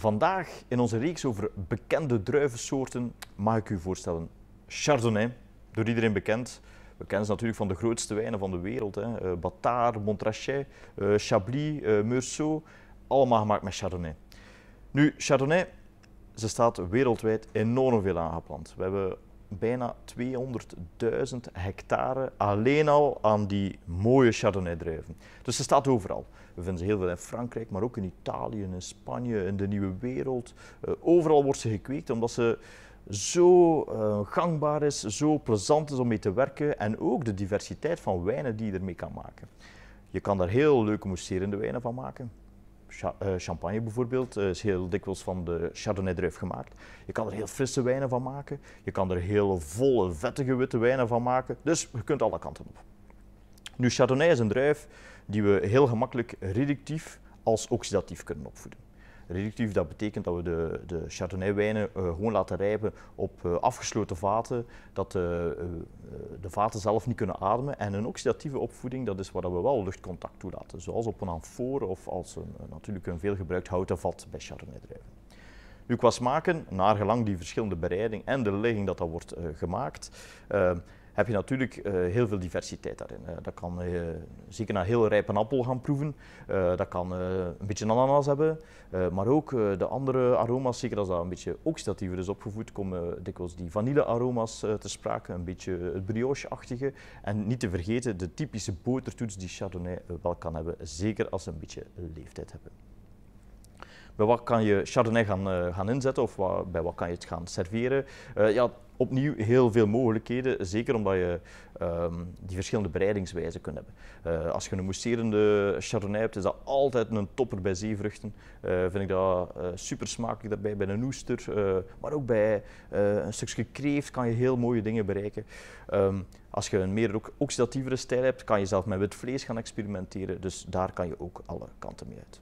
Vandaag in onze reeks over bekende druivensoorten mag ik u voorstellen Chardonnay, door iedereen bekend. We kennen ze natuurlijk van de grootste wijnen van de wereld. Hè. Eh, Bataar, Montrachet, eh, Chablis, eh, Meursault, allemaal gemaakt met Chardonnay. Nu, Chardonnay, ze staat wereldwijd enorm veel aangeplant. We hebben bijna 200.000 hectare alleen al aan die mooie Chardonnay-druiven. Dus ze staat overal. We vinden ze heel veel in Frankrijk, maar ook in Italië, in Spanje, in de Nieuwe Wereld. Eh, overal wordt ze gekweekt omdat ze zo eh, gangbaar is, zo plezant is om mee te werken en ook de diversiteit van wijnen die je ermee kan maken. Je kan daar heel leuke mousserende wijnen van maken. Eh, champagne bijvoorbeeld eh, is heel dikwijls van de Chardonnay druif gemaakt. Je kan er heel frisse wijnen van maken. Je kan er heel volle, vettige witte wijnen van maken. Dus je kunt alle kanten op. Nu, Chardonnay is een druif die we heel gemakkelijk reductief als oxidatief kunnen opvoeden. Reductief, dat betekent dat we de, de Chardonnay-wijnen eh, gewoon laten rijpen op eh, afgesloten vaten, dat eh, de vaten zelf niet kunnen ademen. En een oxidatieve opvoeding, dat is waar we wel luchtcontact toelaten, zoals op een amfoor of als een, natuurlijk een veelgebruikt houten vat bij Chardonnay-drijven. Nu qua smaken, naar gelang die verschillende bereiding en de ligging dat dat wordt gemaakt, heb je natuurlijk eh, heel veel diversiteit daarin. dat kan eh, zeker een heel rijpe appel gaan proeven, eh, dat kan een beetje ananas hebben, maar ook de andere aroma's, zeker als dat een beetje oxidatiever is opgevoed, komen dikwijls die vanillearoma's te sprake, een beetje het brioche-achtige. En niet te vergeten de typische botertoets die Chardonnay wel kan hebben, zeker als ze een beetje leeftijd hebben. Bij wat kan je Chardonnay gaan, eh, gaan inzetten of wat, bij wat kan je het gaan serveren? Eh, ja, opnieuw heel veel mogelijkheden, zeker omdat je ehm, die verschillende bereidingswijzen kunt hebben. Eh, als je een mousserende chardonnay hebt, is dat altijd een topper bij zeevruchten. vind ik dat uh, super smakelijk daarbij, bij een oester, maar ook bij een stukje kreeft kan je heel mooie dingen bereiken. Ehm, als je een meer oxidatievere stijl hebt, kan je zelf met wit vlees gaan experimenteren, dus daar kan je ook alle kanten mee uit.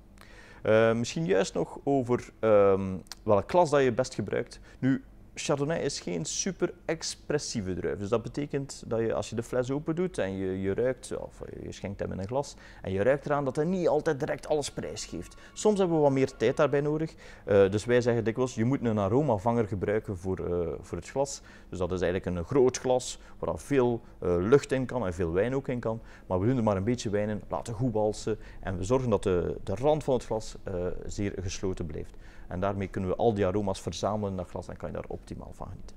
Eh, misschien juist nog over um, welke klas dat je best gebruikt. Nu, Chardonnay is geen super expressieve druif. Dus dat betekent dat je als je de fles open doet en je, je ruikt, of je schenkt hem in een glas, en je ruikt eraan dat hij niet altijd direct alles prijsgeeft. Soms hebben we wat meer tijd daarbij nodig. Eh, dus wij zeggen dikwijls, je moet een aromavanger gebruiken voor, eh, voor het glas. Dus dat is eigenlijk een groot glas waar veel eh, lucht in kan en veel wijn ook in kan. Maar we doen er maar een beetje wijn in, laten goed walsen en we zorgen dat de, de rand van het glas zeer gesloten blijft. En daarmee kunnen we al die aroma's verzamelen in dat glas en kan je daarop optimaal van genieten.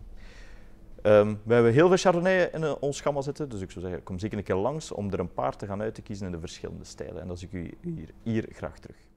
Ehm, we hebben heel veel Chardonnay in eh, ons gamma zitten, dus ik zou zeggen, kom zeker een keer langs om er een paar te gaan uit te kiezen in de verschillende stijlen. En dan zie ik u hier, hier graag terug.